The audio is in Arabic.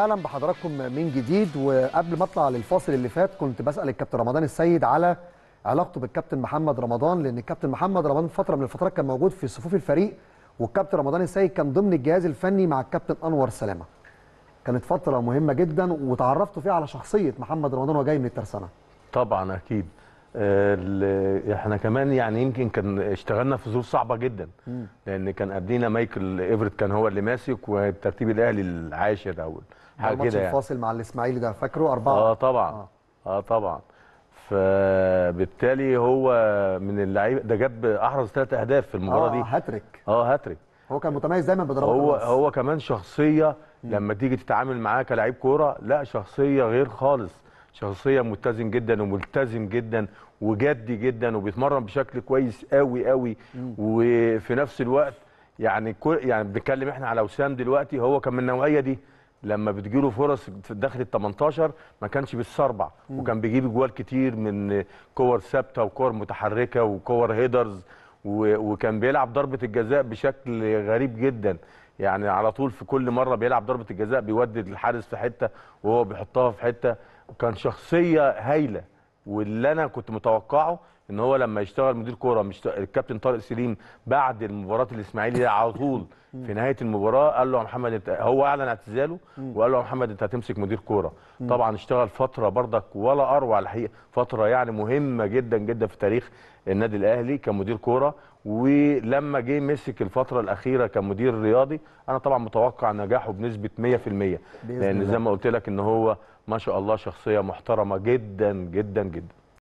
اهلا بحضراتكم من جديد وقبل ما اطلع للفاصل اللي فات كنت بسال الكابتن رمضان السيد على علاقته بالكابتن محمد رمضان لان الكابتن محمد رمضان فتره من الفترات كان موجود في صفوف الفريق والكابتن رمضان السيد كان ضمن الجهاز الفني مع الكابتن انور سلامه كانت فتره مهمه جدا وتعرفتوا فيها على شخصيه محمد رمضان وهو جاي من الترسانه طبعا اكيد آه، احنا كمان يعني يمكن كان اشتغلنا في ظروف صعبه جدا لان كان قبلينا مايكل ايفرت كان هو اللي ماسك والترتيب الاهلي العاشر او حاجه كده يعني الفاصل مع الاسماعيلي ده فاكره اربعه اه طبعا اه, آه طبعا فبالتالي هو من اللعيبه ده جاب احرز ثلاث اهداف في المباراه آه دي هاتريك اه هاتريك هو كان متميز دايما بضربات هو الراس هو كمان شخصيه لما تيجي تتعامل معاه كلاعب كوره لا شخصيه غير خالص شخصيه متزن جدا وملتزم جدا وجدي جدا وبيتمرن بشكل كويس قوي قوي وفي نفس الوقت يعني كل يعني بنتكلم احنا على وسام دلوقتي هو كان من النوعيه دي لما بتجيله فرص في داخل ال 18 ما كانش بيتسربع وكان بيجيب جوال كتير من كور ثابته وكور متحركه وكور هيدرز وكان بيلعب ضربه الجزاء بشكل غريب جدا يعني على طول في كل مره بيلعب ضربه الجزاء بيودد الحارس في حته وهو بيحطها في حته كان شخصيه هايله واللي انا كنت متوقعه ان هو لما يشتغل مدير كوره مش الكابتن طارق سليم بعد مباراه الاسماعيلي على طول في نهايه المباراه قال له يا محمد انت هو اعلن اعتزاله وقال له يا محمد انت هتمسك مدير كوره طبعا اشتغل فتره بردك ولا اروع الحقيقه فتره يعني مهمه جدا جدا في تاريخ النادي الاهلي كمدير كوره ولما جه مسك الفتره الاخيره كمدير رياضي انا طبعا متوقع نجاحه بنسبه 100% لان زي ما قلت لك ان هو ما شاء الله شخصيه محترمه جدا جدا جدا